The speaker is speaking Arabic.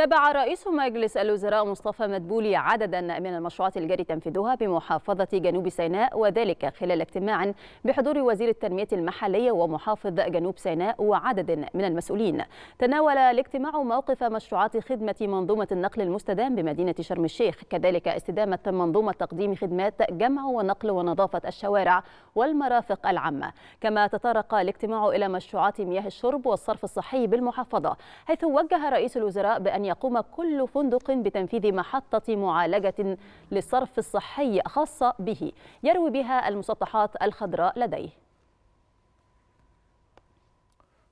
تابع رئيس مجلس الوزراء مصطفى مدبولي عددا من المشروعات الجاري تنفيذها بمحافظة جنوب سيناء وذلك خلال اجتماع بحضور وزير التنمية المحلية ومحافظ جنوب سيناء وعدد من المسؤولين تناول الاجتماع موقف مشروعات خدمة منظومة النقل المستدام بمدينة شرم الشيخ كذلك استدامة منظومة تقديم خدمات جمع ونقل ونظافة الشوارع والمرافق العامة كما تطرق الاجتماع إلى مشروعات مياه الشرب والصرف الصحي بالمحافظة حيث وجه رئيس الوزراء بأن يقوم كل فندق بتنفيذ محطة معالجة للصرف الصحي خاصة به يروي بها المسطحات الخضراء لديه